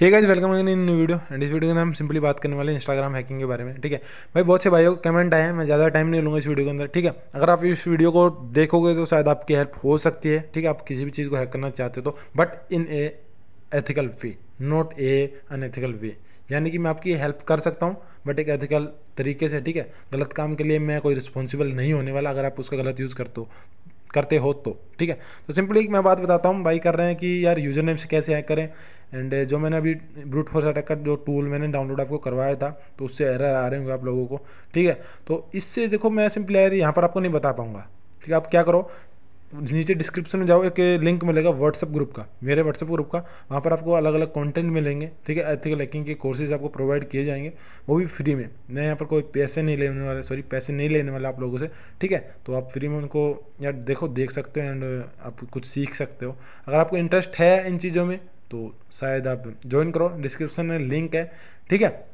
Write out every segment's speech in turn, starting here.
hey guys welcome again in new video and इस वीडियो में हम सिंपली बात करने वाले इंस्टाग्राम हैकिंग के बारे में ठीक है भाई बहुत से भाइयों कमेंट आए हैं मैं ज़्यादा टाइम नहीं लूँगा इस वीडियो के अंदर ठीक है अगर आप इस वीडियो को देखोगे तो शायद आपकी हेल्प हो सकती है ठीक है आप किसी भी चीज़ को हैक करना चाहते हो तो but in a ethical way not a unethical way यानी कि मैं आपकी हेल्प कर सकता हूँ बट एक एथिकल तरीके से ठीक है गलत काम के लिए मैं कोई रिस्पॉन्सिबल नहीं होने वाला अगर आप उसका गलत यूज़ करते हो करते हो तो ठीक है तो सिंपली मैं बात बताता हूँ भाई कर रहे हैं कि यार यूज़र नेम से कैसे हैक करें एंड uh, जो मैंने अभी ब्रूट फोर्स अटैक का जो टूल मैंने डाउनलोड आपको करवाया था तो उससे एरर आ रहे होंगे आप लोगों को ठीक है तो इससे देखो मैं सिंपल एयर यहाँ पर आपको नहीं बता पाऊँगा ठीक है आप क्या करो नीचे डिस्क्रिप्शन में जाओ एक लिंक मिलेगा व्हाट्सअप ग्रुप का मेरे व्हाट्सअप ग्रुप का वहाँ पर आपको अलग अलग कंटेंट मिलेंगे ठीक है एथिकल हैकिंग के कोर्सेज आपको प्रोवाइड किए जाएंगे वो भी फ्री में मैं यहाँ पर कोई पैसे नहीं लेने वाला सॉरी पैसे नहीं लेने वाला आप लोगों से ठीक है तो आप फ्री में उनको यार देखो देख सकते हो एंड uh, आप कुछ सीख सकते हो अगर आपको इंटरेस्ट है इन चीज़ों में तो शायद आप ज्वाइन करो डिस्क्रिप्शन में लिंक है ठीक है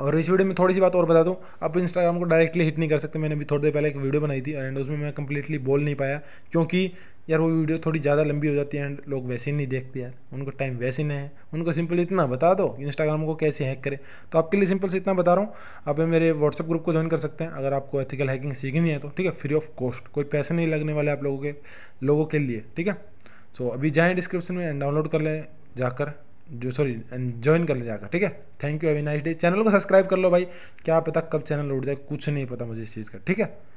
और इस वीडियो में थोड़ी सी बात और बता दूं आप इंस्टाग्राम को डायरेक्टली हिट नहीं कर सकते मैंने अभी थोड़ी देर पहले एक वीडियो बनाई थी एंड उसमें मैं कंप्लीटली बोल नहीं पाया क्योंकि यार वो वीडियो थोड़ी ज़्यादा लंबी हो जाती है एंड लोग वैसे ही नहीं देखते यार उनको टाइम वैसे नहीं है उनको सिंपल इतना बता दो इंस्टाग्राम को कैसे हैक करें तो आपके लिए सिंपल से इतना बता रहा हूँ आप मेरे व्हाट्सअप ग्रुप को ज्वाइन कर सकते हैं अगर आपको एथिकल हैकिंग सीखनी है तो ठीक है फ्री ऑफ कॉस्ट कोई पैसे नहीं लगने वाले आप लोगों के लोगों के लिए ठीक है सो अभी जाएँ डिस्क्रिप्शन में एंड डाउनलोड कर लें जाकर जो सॉरी ज्वाइन कर ले जाकर ठीक है thank you have a nice day channel को सब्सक्राइब कर लो भाई क्या पता कब चैनल उठ जाए कुछ नहीं पता मुझे इस चीज़ का ठीक है